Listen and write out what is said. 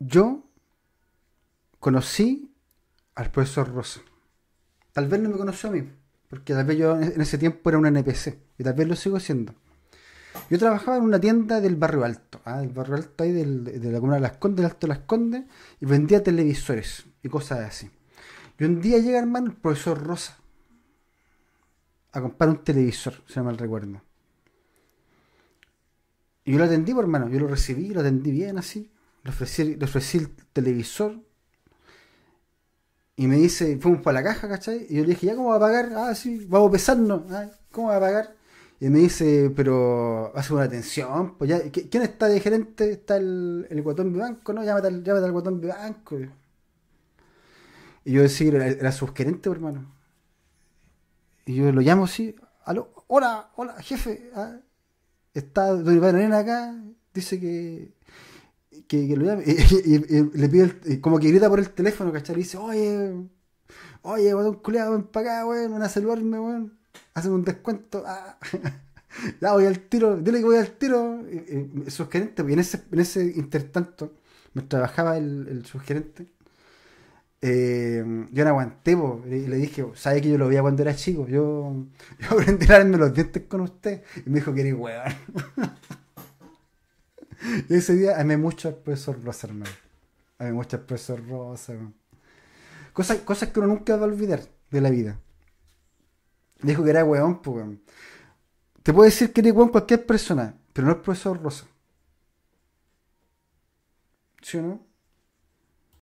yo conocí al profesor Rosa. Tal vez no me conoció a mí, porque tal vez yo en ese tiempo era un NPC, y tal vez lo sigo siendo. Yo trabajaba en una tienda del barrio alto, ¿ah? del barrio alto ahí de la comuna de Las Condes, del Alto de Las Condes, y vendía televisores y cosas así. Y un día llega, hermano, el profesor Rosa a comprar un televisor, si no mal recuerdo. Y yo lo atendí, pues, hermano, yo lo recibí, lo atendí bien así le ofrecí, el televisor y me dice, fuimos para la caja, ¿cachai? Y yo le dije, ¿ya cómo va a pagar? Ah, sí, vamos a pesarnos. Ah, ¿Cómo va a pagar? Y me dice, pero hace una atención, pues ya, ¿quién está de gerente? Está el, el de banco, ¿no? Llámate al, llámate al banco. Y yo decía, era, sus gerente, pues, hermano. Y yo lo llamo así, aló, hola, hola, jefe. Ah, está Don Iván acá, dice que que, Y, le pide, como que grita por el teléfono, ¿cachai? Y dice, oye, oye, un culiado, ven para acá, weón, a saludarme, weón. Hacen un descuento. Ah. Ya voy al tiro, dile que voy al tiro. el subgerente, y en ese, en ese intertanto, me trabajaba el, el subgerente. Eh, yo no aguanté, y le dije, sabe que yo lo veía cuando era chico, yo, aprendí a darme los dientes con usted, y me dijo que eres weón. Y ese día amé mucho al profesor Rosa, hermano. Amé mucho al profesor Rosa, Cosas, que uno nunca va a olvidar de la vida. Dijo que era weón, pues Te puedo decir que eres weón cualquier persona, pero no es profesor Rosa. ¿Sí o no?